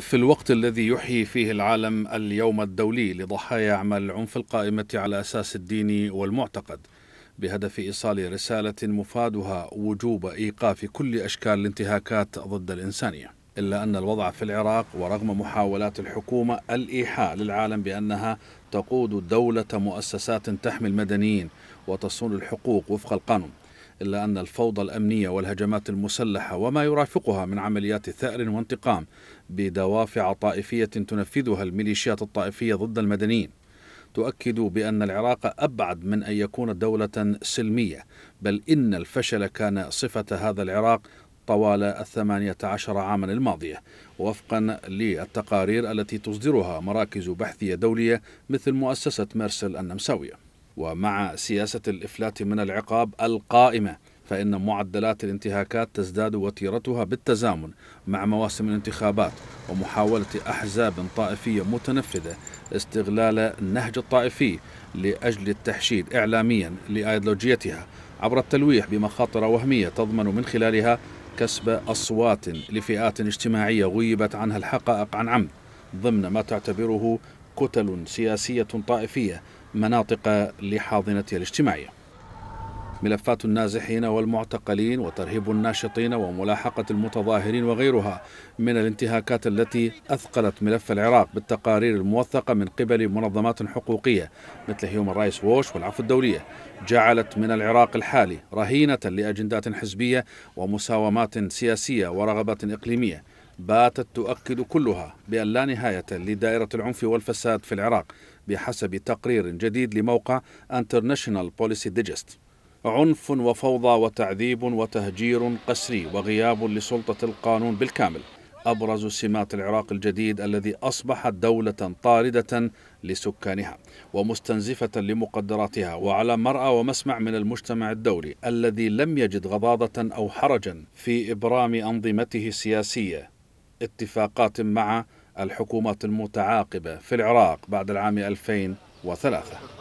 في الوقت الذي يحيي فيه العالم اليوم الدولي لضحايا أعمال العنف القائمة على أساس الديني والمعتقد بهدف إيصال رسالة مفادها وجوب إيقاف كل أشكال الانتهاكات ضد الإنسانية إلا أن الوضع في العراق ورغم محاولات الحكومة الإيحاء للعالم بأنها تقود دولة مؤسسات تحمي المدنيين وتصون الحقوق وفق القانون إلا أن الفوضى الأمنية والهجمات المسلحة وما يرافقها من عمليات ثأر وانتقام بدوافع طائفية تنفذها الميليشيات الطائفية ضد المدنيين تؤكد بأن العراق أبعد من أن يكون دولة سلمية بل إن الفشل كان صفة هذا العراق طوال الثمانية عشر عاما الماضية وفقا للتقارير التي تصدرها مراكز بحثية دولية مثل مؤسسة مرسل النمساوية ومع سياسة الإفلات من العقاب القائمة فإن معدلات الانتهاكات تزداد وتيرتها بالتزامن مع مواسم الانتخابات ومحاولة أحزاب طائفية متنفذة استغلال النهج الطائفي لأجل التحشيد إعلاميا لأيدلوجيتها عبر التلويح بمخاطر وهمية تضمن من خلالها كسب أصوات لفئات اجتماعية غيبت عنها الحقائق عن عمد ضمن ما تعتبره كتل سياسية طائفية مناطق لحاضنتها الاجتماعية ملفات النازحين والمعتقلين وترهيب الناشطين وملاحقة المتظاهرين وغيرها من الانتهاكات التي أثقلت ملف العراق بالتقارير الموثقة من قبل منظمات حقوقية مثل هيومن رايس ووش والعفو الدولية جعلت من العراق الحالي رهينة لأجندات حزبية ومساومات سياسية ورغبات إقليمية باتت تؤكد كلها بأن لا نهاية لدائرة العنف والفساد في العراق بحسب تقرير جديد لموقع International Policy Digest عنف وفوضى وتعذيب وتهجير قسري وغياب لسلطة القانون بالكامل أبرز سمات العراق الجديد الذي أصبحت دولة طاردة لسكانها ومستنزفة لمقدراتها وعلى مرأى ومسمع من المجتمع الدولي الذي لم يجد غضاضة أو حرجا في إبرام أنظمته السياسية اتفاقات مع الحكومات المتعاقبة في العراق بعد العام 2003